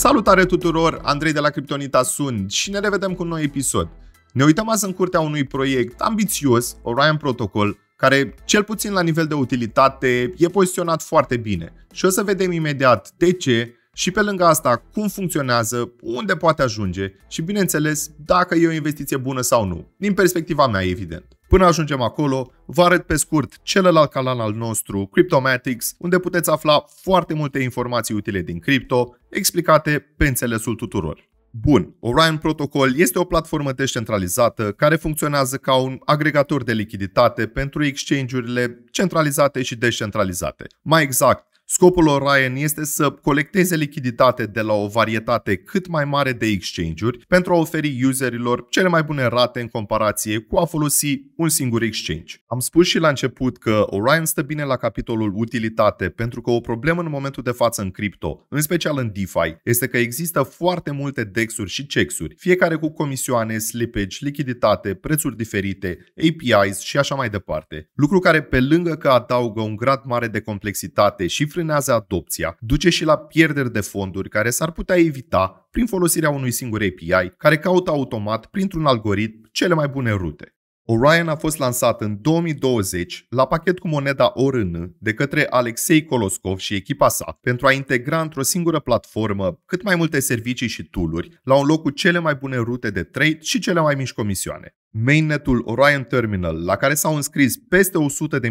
Salutare tuturor, Andrei de la Criptonita sunt și ne revedem cu un nou episod. Ne uităm azi în curtea unui proiect ambițios, Orion Protocol, care, cel puțin la nivel de utilitate, e poziționat foarte bine. Și o să vedem imediat de ce și pe lângă asta cum funcționează, unde poate ajunge și, bineînțeles, dacă e o investiție bună sau nu, din perspectiva mea, evident. Până ajungem acolo, vă arăt pe scurt celălalt canal al nostru, Cryptomatics, unde puteți afla foarte multe informații utile din cripto, explicate pe înțelesul tuturor. Bun, Orion Protocol este o platformă descentralizată care funcționează ca un agregator de lichiditate pentru exchange-urile centralizate și descentralizate. Mai exact, Scopul lor Ryan este să colecteze lichiditate de la o varietate cât mai mare de exchange-uri pentru a oferi userilor cele mai bune rate în comparație cu a folosi un singur exchange. Am spus și la început că Orion stă bine la capitolul utilitate pentru că o problemă în momentul de față în cripto, în special în DeFi, este că există foarte multe DEX-uri și CEX-uri, fiecare cu comisioane, slippage, lichiditate, prețuri diferite, APIs și așa mai departe. Lucru care pe lângă că adaugă un grad mare de complexitate și frânează adopția, duce și la pierderi de fonduri care s-ar putea evita prin folosirea unui singur API care caută automat printr-un algoritm cele mai bune rute. Orion a fost lansat în 2020 la pachet cu moneda ORN de către Alexei Koloskov și echipa sa pentru a integra într-o singură platformă cât mai multe servicii și tooluri la un loc cu cele mai bune rute de trade și cele mai mici comisioane. Mainnetul Orion Terminal, la care s-au înscris peste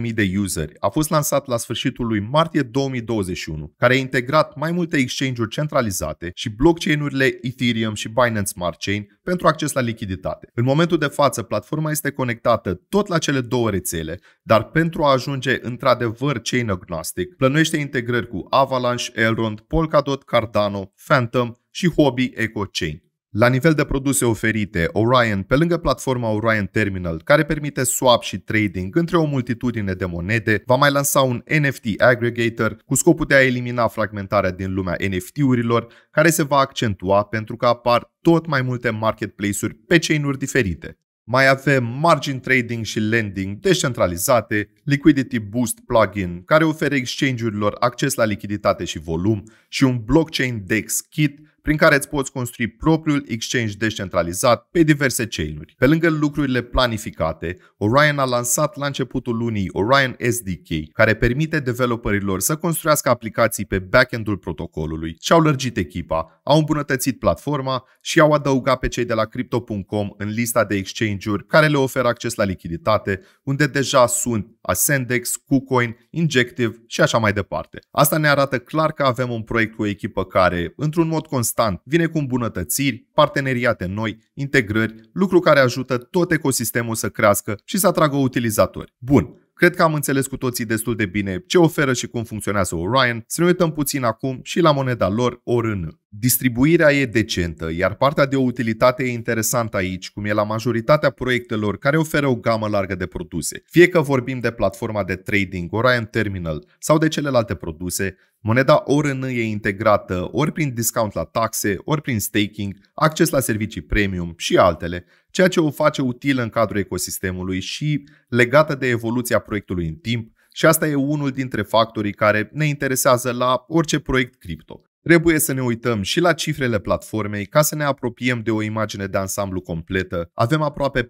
100.000 de useri, a fost lansat la sfârșitul lui martie 2021, care a integrat mai multe exchange-uri centralizate și blockchain-urile Ethereum și Binance Smart Chain pentru acces la lichiditate. În momentul de față, platforma este conectată tot la cele două rețele, dar pentru a ajunge într-adevăr chain agnostic, plănuiește integrări cu Avalanche, Elrond, Polkadot, Cardano, Phantom și Hobby Eco Chain. La nivel de produse oferite, Orion, pe lângă platforma Orion Terminal, care permite swap și trading între o multitudine de monede, va mai lansa un NFT aggregator cu scopul de a elimina fragmentarea din lumea NFT-urilor, care se va accentua pentru că apar tot mai multe marketplace-uri pe chain-uri diferite. Mai avem margin trading și lending descentralizate, liquidity boost plugin care oferă exchange-urilor acces la lichiditate și volum și un blockchain DEX kit prin care îți poți construi propriul exchange descentralizat pe diverse chain-uri. Pe lângă lucrurile planificate, Orion a lansat la începutul lunii Orion SDK, care permite developerilor să construiască aplicații pe backend-ul protocolului și au lărgit echipa, au îmbunătățit platforma și au adăugat pe cei de la Crypto.com în lista de exchange-uri care le oferă acces la lichiditate, unde deja sunt Ascendex, KuCoin, Injective și așa mai departe. Asta ne arată clar că avem un proiect cu o echipă care, într-un mod constant, constant, vine cu îmbunătățiri, parteneriate noi, integrări, lucru care ajută tot ecosistemul să crească și să atragă utilizatori. Bun, Cred că am înțeles cu toții destul de bine ce oferă și cum funcționează Orion, să ne uităm puțin acum și la moneda lor ORN. Distribuirea e decentă, iar partea de utilitate e interesantă aici, cum e la majoritatea proiectelor care oferă o gamă largă de produse. Fie că vorbim de platforma de trading Orion Terminal sau de celelalte produse, Moneda ORN e integrată ori prin discount la taxe, ori prin staking, acces la servicii premium și altele, ceea ce o face utilă în cadrul ecosistemului și legată de evoluția proiectului în timp, și asta e unul dintre factorii care ne interesează la orice proiect cripto. Trebuie să ne uităm și la cifrele platformei ca să ne apropiem de o imagine de ansamblu completă. Avem aproape 45%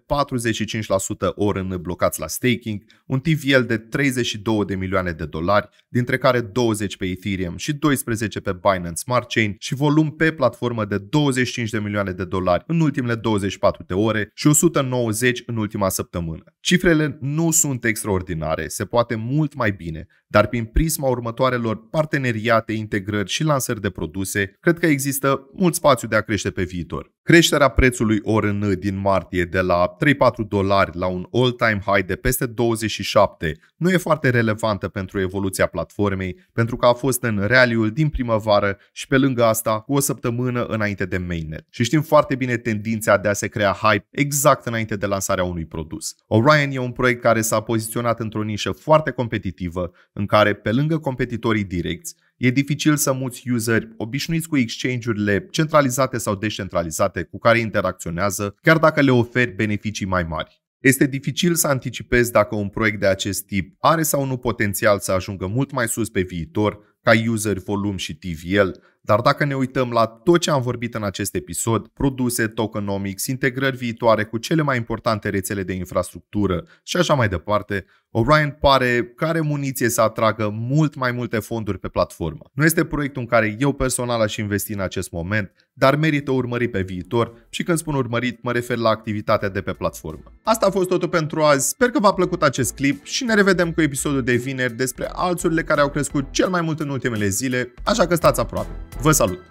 în blocați la staking, un TVL de 32 de milioane de dolari, dintre care 20 pe Ethereum și 12 pe Binance Smart Chain și volum pe platformă de 25 de milioane de dolari în ultimele 24 de ore și 190 în ultima săptămână. Cifrele nu sunt extraordinare, se poate mult mai bine, dar prin prisma următoarelor parteneriate, integrări și lansări de produse, cred că există mult spațiu de a crește pe viitor. Creșterea prețului ORN din martie de la 3-4 dolari la un all-time high de peste 27 nu e foarte relevantă pentru evoluția platformei, pentru că a fost în realiul din primăvară și pe lângă asta cu o săptămână înainte de mainnet. Și știm foarte bine tendința de a se crea hype exact înainte de lansarea unui produs. Orion e un proiect care s-a poziționat într-o nișă foarte competitivă, în care pe lângă competitorii direcți, E dificil să muți useri obișnuiți cu exchange-urile centralizate sau descentralizate cu care interacționează, chiar dacă le oferi beneficii mai mari. Este dificil să anticipezi dacă un proiect de acest tip are sau nu potențial să ajungă mult mai sus pe viitor ca user volum și TVL dar dacă ne uităm la tot ce am vorbit în acest episod, produse, tokenomics, integrări viitoare cu cele mai importante rețele de infrastructură și așa mai departe, Orion pare că are muniție să atragă mult mai multe fonduri pe platformă. Nu este proiectul în care eu personal aș investi în acest moment, dar merită urmărit pe viitor și când spun urmărit, mă refer la activitatea de pe platformă. Asta a fost totul pentru azi, sper că v-a plăcut acest clip și ne revedem cu episodul de vineri despre alțurile care au crescut cel mai mult în ultimele zile, așa că stați aproape. Vă salut!